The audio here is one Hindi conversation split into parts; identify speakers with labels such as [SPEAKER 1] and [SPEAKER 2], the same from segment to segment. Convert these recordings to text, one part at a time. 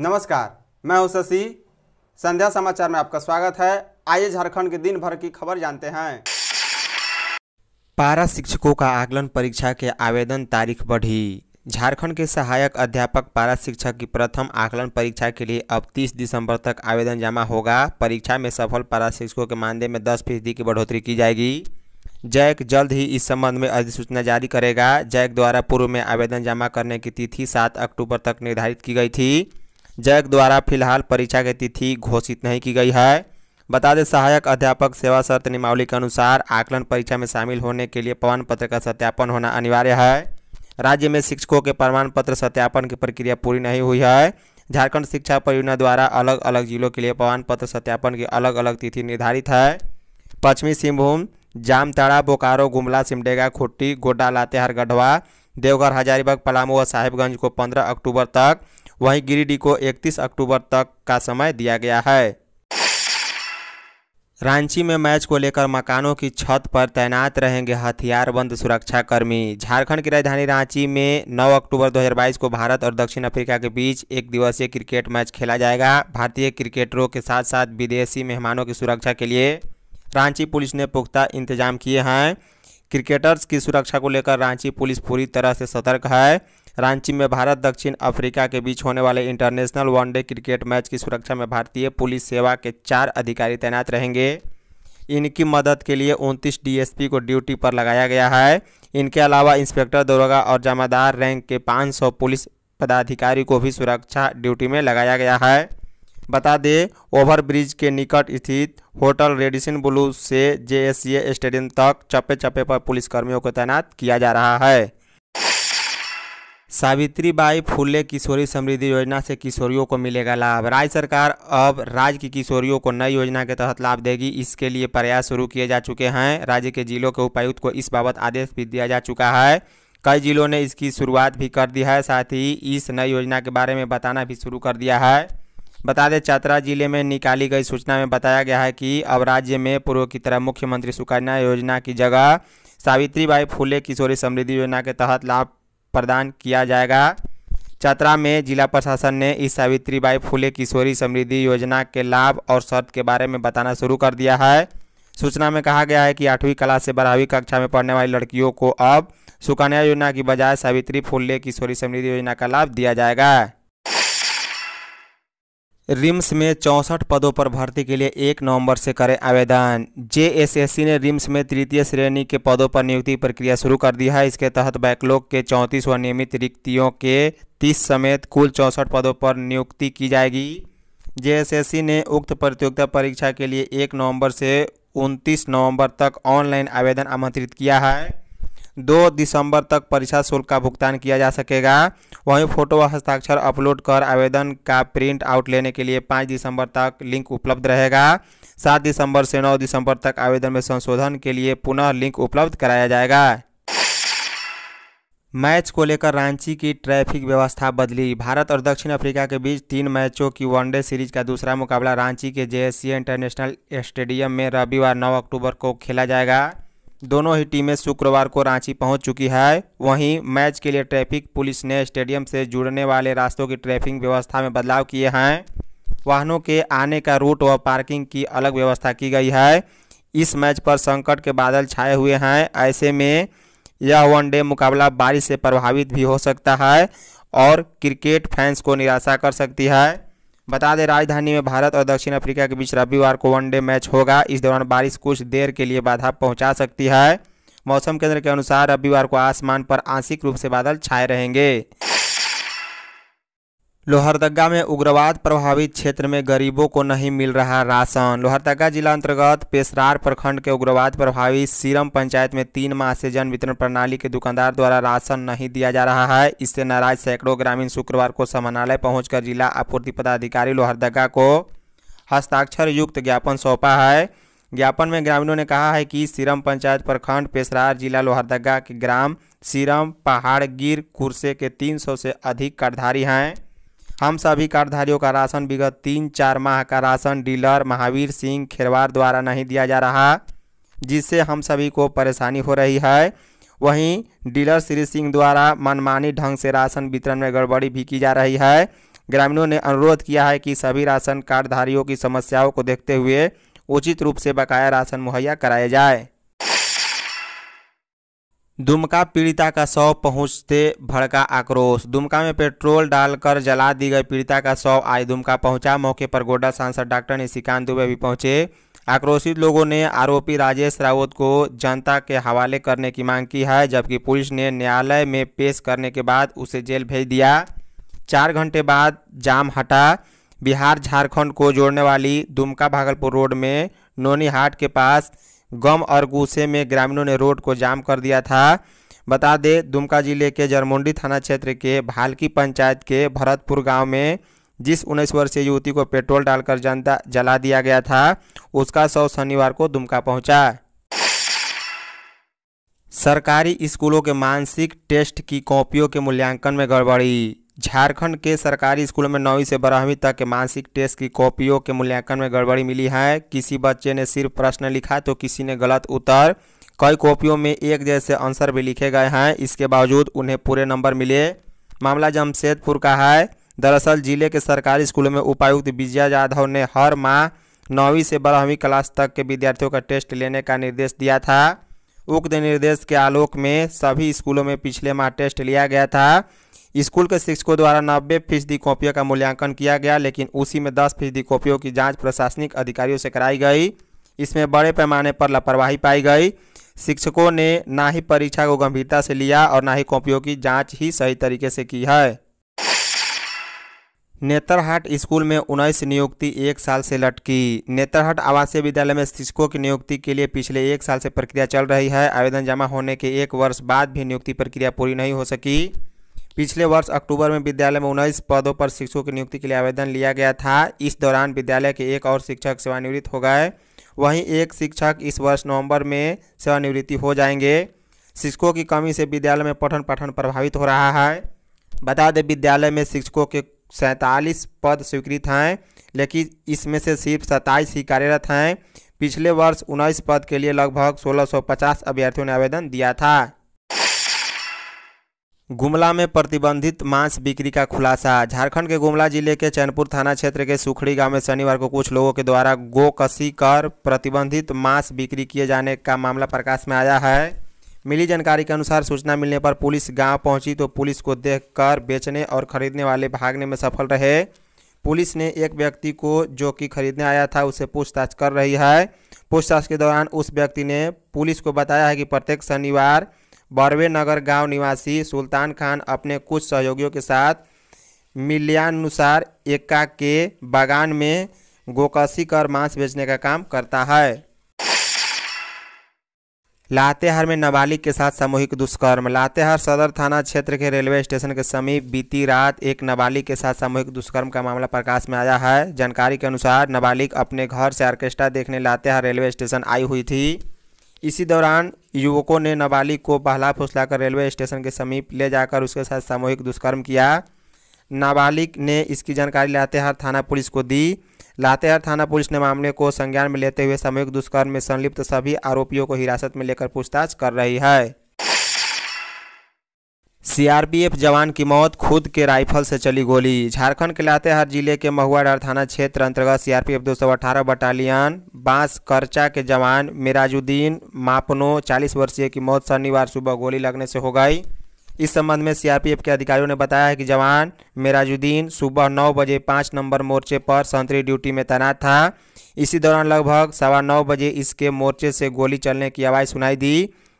[SPEAKER 1] नमस्कार मैं हूं शशि संध्या समाचार में आपका स्वागत है आइए झारखंड के दिन भर की खबर जानते हैं पारा शिक्षकों का आकलन परीक्षा के आवेदन तारीख बढ़ी झारखंड के सहायक अध्यापक पारा शिक्षक की प्रथम आकलन परीक्षा के लिए अब 30 दिसंबर तक आवेदन जमा होगा परीक्षा में सफल पारा शिक्षकों के मानदेय में 10 फीसदी की बढ़ोतरी की जाएगी जैक जल्द ही इस संबंध में अधिसूचना जारी करेगा जैक द्वारा पूर्व में आवेदन जमा करने की तिथि सात अक्टूबर तक निर्धारित की गई थी जैक द्वारा फिलहाल परीक्षा की तिथि घोषित नहीं की गई है बता दें सहायक अध्यापक सेवा शर्त नियमावली के अनुसार आकलन परीक्षा में शामिल होने के लिए प्रमाण पत्र का सत्यापन होना अनिवार्य है राज्य में शिक्षकों के प्रमाण पत्र सत्यापन की प्रक्रिया पूरी नहीं हुई है झारखंड शिक्षा परियोजना द्वारा अलग अलग जिलों के लिए प्रमाण पत्र सत्यापन की अलग अलग तिथि निर्धारित है पश्चिमी सिंहभूम जामताड़ा बोकारो गुमला सिमडेगा खुट्टी गोड्डा लातेहार गढ़वा देवघर हजारीबाग पलामू व साहिबगंज को 15 अक्टूबर तक वहीं गिरिडीह को 31 अक्टूबर तक का समय दिया गया है रांची में मैच को लेकर मकानों की छत पर तैनात रहेंगे हथियारबंद सुरक्षाकर्मी झारखंड की राजधानी रांची में 9 अक्टूबर 2022 को भारत और दक्षिण अफ्रीका के बीच एक दिवसीय क्रिकेट मैच खेला जाएगा भारतीय क्रिकेटरों के साथ साथ विदेशी मेहमानों की सुरक्षा के लिए रांची पुलिस ने पुख्ता इंतजाम किए हैं क्रिकेटर्स की सुरक्षा को लेकर रांची पुलिस पूरी तरह से सतर्क है रांची में भारत दक्षिण अफ्रीका के बीच होने वाले इंटरनेशनल वनडे क्रिकेट मैच की सुरक्षा में भारतीय पुलिस सेवा के चार अधिकारी तैनात रहेंगे इनकी मदद के लिए 29 डीएसपी को ड्यूटी पर लगाया गया है इनके अलावा इंस्पेक्टर दरोगा और जमादार रैंक के 500 पुलिस पदाधिकारी को भी सुरक्षा ड्यूटी में लगाया गया है बता दें ओवरब्रिज के निकट स्थित होटल रेडिसन ब्लू से जे स्टेडियम तक चप्पे चप्पे पर पुलिसकर्मियों को तैनात किया जा रहा है सावित्री बाई फूले किशोरी समृद्धि योजना से किशोरियों को मिलेगा लाभ राज्य सरकार अब राज्य की किशोरियों को नई योजना के तहत लाभ देगी इसके लिए प्रयास शुरू किए जा चुके हैं राज्य के जिलों के उपायुक्त को इस बाबत आदेश भी दिया जा चुका है कई जिलों ने इसकी शुरुआत भी कर दी है साथ ही इस नई योजना के बारे में बताना भी शुरू कर दिया है बता दें चतरा जिले में निकाली गई सूचना में बताया गया है कि अब राज्य में पूर्व की तरह मुख्यमंत्री सुकन्या योजना की जगह सावित्रीबाई फूले किशोरी समृद्धि योजना के तहत लाभ प्रदान किया जाएगा चतरा में जिला प्रशासन ने इस सावित्रीबाई फूले किशोरी समृद्धि योजना के लाभ और शर्त के बारे में बताना शुरू कर दिया है सूचना में कहा गया है कि आठवीं क्लास से बारहवीं कक्षा में पढ़ने वाली लड़कियों को अब सुकन्या योजना की बजाय सावित्री फूले किशोरी समृद्धि योजना का लाभ दिया जाएगा रिम्स में चौंसठ पदों पर भर्ती के लिए एक नवंबर से करें आवेदन जेएसएससी ने रिम्स में तृतीय श्रेणी के पदों पर नियुक्ति प्रक्रिया शुरू कर दी है इसके तहत बैकलॉग के चौंतीस व नियमित रिक्तियों के तीस समेत कुल चौंसठ पदों पर नियुक्ति की जाएगी जेएसएससी ने उक्त प्रतियोगिता परीक्षा के लिए एक नवम्बर से उनतीस नवम्बर तक ऑनलाइन आवेदन आमंत्रित किया है दो दिसंबर तक परीक्षा शुल्क का भुगतान किया जा सकेगा वहीं फोटो व हस्ताक्षर अपलोड कर आवेदन का प्रिंट आउट लेने के लिए पाँच दिसंबर तक लिंक उपलब्ध रहेगा सात दिसंबर से नौ दिसंबर तक आवेदन में संशोधन के लिए पुनः लिंक उपलब्ध कराया जाएगा मैच को लेकर रांची की ट्रैफिक व्यवस्था बदली भारत और दक्षिण अफ्रीका के बीच तीन मैचों की वनडे सीरीज का दूसरा मुकाबला रांची के जेएससी इंटरनेशनल स्टेडियम में रविवार 9 अक्टूबर को खेला जाएगा दोनों ही टीमें शुक्रवार को रांची पहुंच चुकी है वहीं मैच के लिए ट्रैफिक पुलिस ने स्टेडियम से जुड़ने वाले रास्तों की ट्रैफिक व्यवस्था में बदलाव किए हैं वाहनों के आने का रूट व पार्किंग की अलग व्यवस्था की गई है इस मैच पर संकट के बादल छाए हुए हैं ऐसे में यह वनडे मुकाबला बारिश से प्रभावित भी हो सकता है और क्रिकेट फैंस को निराशा कर सकती है बता दें राजधानी में भारत और दक्षिण अफ्रीका के बीच रविवार को वनडे मैच होगा इस दौरान बारिश कुछ देर के लिए बाधा पहुंचा सकती है मौसम केंद्र के अनुसार रविवार को आसमान पर आंशिक रूप से बादल छाए रहेंगे लोहरदगा में उग्रवाद प्रभावित क्षेत्र में गरीबों को नहीं मिल रहा राशन लोहरदगा जिला अंतर्गत पेशरार प्रखंड के उग्रवाद प्रभावित सीरम पंचायत में तीन माह से जन वितरण प्रणाली के दुकानदार द्वारा राशन नहीं दिया जा रहा है इससे नाराज सैकड़ों ग्रामीण शुक्रवार को समानालय पहुंचकर जिला आपूर्ति पदाधिकारी लोहरदगा को हस्ताक्षर युक्त ज्ञापन सौंपा है ज्ञापन में ग्रामीणों ने कहा है कि सीरम पंचायत प्रखंड पेशरार जिला लोहरदगा के ग्राम सीरम पहाड़गिर कुरसे के तीन से अधिक कार्डधारी हैं हम सभी कार्डधारियों का राशन विगत तीन चार माह का राशन डीलर महावीर सिंह खेरवार द्वारा नहीं दिया जा रहा जिससे हम सभी को परेशानी हो रही है वहीं डीलर श्री सिंह द्वारा मनमानी ढंग से राशन वितरण में गड़बड़ी भी की जा रही है ग्रामीणों ने अनुरोध किया है कि सभी राशन कार्डधारियों की समस्याओं को देखते हुए उचित रूप से बकाया राशन मुहैया कराया जाए दुमका पीड़िता का शव पहुंचते भड़का आक्रोश दुमका में पेट्रोल डालकर जला दी गई पीड़िता का शव आज दुमका पहुंचा मौके पर गोड्डा सांसद डॉक्टर निशिकांत दुबे भी पहुंचे आक्रोशित लोगों ने आरोपी राजेश रावत को जनता के हवाले करने की मांग की है जबकि पुलिस ने न्यायालय में पेश करने के बाद उसे जेल भेज दिया चार घंटे बाद जाम हटा बिहार झारखंड को जोड़ने वाली दुमका भागलपुर रोड में नोनीहाट के पास गम और गुस्से में ग्रामीणों ने रोड को जाम कर दिया था बता दें दुमका जिले के जरमुंडी थाना क्षेत्र के भालकी पंचायत के भरतपुर गांव में जिस उन्नीस वर्षीय युवती को पेट्रोल डालकर जनता जला दिया गया था उसका शव शनिवार को दुमका पहुंचा सरकारी स्कूलों के मानसिक टेस्ट की कॉपियों के मूल्यांकन में गड़बड़ी झारखंड के सरकारी स्कूलों में नौवीं से बारहवीं तक के मानसिक टेस्ट की कॉपियों के मूल्यांकन में गड़बड़ी मिली है किसी बच्चे ने सिर्फ प्रश्न लिखा तो किसी ने गलत उत्तर कई कॉपियों में एक जैसे आंसर भी लिखे गए हैं इसके बावजूद उन्हें पूरे नंबर मिले मामला जमशेदपुर का है दरअसल जिले के सरकारी स्कूलों में उपायुक्त विजया जाधव ने हर माह नौवीं से बारहवीं क्लास तक के विद्यार्थियों का टेस्ट लेने का निर्देश दिया था उक्त निर्देश के आलोक में सभी स्कूलों में पिछले माह टेस्ट लिया गया था स्कूल के शिक्षकों द्वारा नब्बे फीसदी कॉपियों का मूल्यांकन किया गया लेकिन उसी में दस फीसदी कॉपियों की जांच प्रशासनिक अधिकारियों से कराई गई इसमें बड़े पैमाने पर लापरवाही पाई गई शिक्षकों ने ना ही परीक्षा को गंभीरता से लिया और ना ही कॉपियों की जाँच ही सही तरीके से की है नेतरहाट स्कूल में उन्नीस नियुक्ति एक साल से लटकी नेतरहाट आवासीय विद्यालय में शिक्षकों की नियुक्ति के लिए पिछले एक साल से प्रक्रिया चल रही है आवेदन जमा होने के एक वर्ष बाद भी नियुक्ति प्रक्रिया पूरी नहीं हो सकी पिछले वर्ष अक्टूबर में विद्यालय में उन्नीस पदों पर शिक्षकों की नियुक्ति के लिए आवेदन लिया गया था इस दौरान विद्यालय के एक और शिक्षक सेवानिवृत्त हो गए वहीं एक शिक्षक इस वर्ष नवंबर में सेवानिवृत्ति हो जाएंगे शिक्षकों की कमी से विद्यालय में पठन पाठन प्रभावित हो रहा है बता दें विद्यालय में शिक्षकों के सैंतालीस पद स्वीकृत हैं लेकिन इसमें से सिर्फ सत्ताईस ही कार्यरत हैं पिछले वर्ष उन्नीस पद के लिए लगभग 1650 अभ्यर्थियों ने आवेदन दिया था गुमला में प्रतिबंधित मांस बिक्री का खुलासा झारखंड के गुमला जिले के चैनपुर थाना क्षेत्र के सुखड़ी गांव में शनिवार को कुछ लोगों के द्वारा गोकसी कर प्रतिबंधित मांस बिक्री किए जाने का मामला प्रकाश में आया है मिली जानकारी के अनुसार सूचना मिलने पर पुलिस गांव पहुंची तो पुलिस को देखकर बेचने और खरीदने वाले भागने में सफल रहे पुलिस ने एक व्यक्ति को जो कि खरीदने आया था उसे पूछताछ कर रही है पूछताछ के दौरान उस व्यक्ति ने पुलिस को बताया है कि प्रत्येक शनिवार बरवे नगर गांव निवासी सुल्तान खान अपने कुछ सहयोगियों के साथ मिल्यानुसार एक्का के बागान में गोकसी कर मांस बेचने का काम करता है लातेहार में नाबालिग के साथ सामूहिक दुष्कर्म लातेहार सदर थाना क्षेत्र के रेलवे स्टेशन के समीप बीती रात एक नाबालिग के साथ सामूहिक दुष्कर्म का मामला प्रकाश में आया है जानकारी के अनुसार नाबालिग अपने घर से ऑर्केस्ट्रा देखने लातेहार रेलवे स्टेशन आई हुई थी इसी दौरान युवकों ने नाबालिग को बहला फुसलाकर रेलवे स्टेशन के समीप ले जाकर उसके साथ सामूहिक दुष्कर्म किया नाबालिग ने इसकी जानकारी लातेहार थाना पुलिस को दी लातेहार थाना पुलिस ने मामले को संज्ञान में लेते हुए सामूहिक दुष्कर्म में संलिप्त सभी आरोपियों को हिरासत में लेकर पूछताछ कर रही है सीआरपीएफ जवान की मौत खुद के राइफल से चली गोली झारखंड के लातेहार जिले के महुआडर थाना क्षेत्र अंतर्गत सीआरपीएफ 218 बटालियन बांस करचा के जवान मिराजुद्दीन मापनो 40 वर्षीय की मौत शनिवार सुबह गोली लगने से हो गई इस संबंध में सीआरपीएफ के अधिकारियों ने बताया है कि जवान मिराजुद्दीन सुबह नौ बजे पाँच नंबर मोर्चे पर संतरी ड्यूटी में तैनात था इसी दौरान लगभग सवा नौ बजे इसके मोर्चे से गोली चलने की आवाज़ सुनाई दी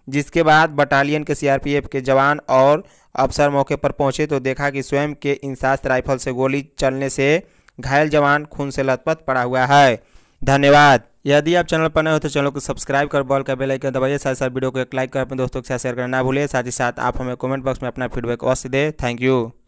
[SPEAKER 1] जिसके बाद बटालियन के सीआरपीएफ के जवान और अफसर मौके पर पहुंचे तो देखा कि स्वयं के इंसास राइफल से गोली चलने से घायल जवान खून से लथपथ पड़ा हुआ है धन्यवाद यदि आप चैनल पर नए हो तो चैनल को सब्सक्राइब कर बॉल का बेल दबाइए साथ साथ वीडियो को एक लाइक कर अपने दोस्तों के साथ शेयर करना ना भूलिए साथ ही साथ आप हमें कमेंट बॉक्स में अपना फीडबैक अवश्य दें थैंक यू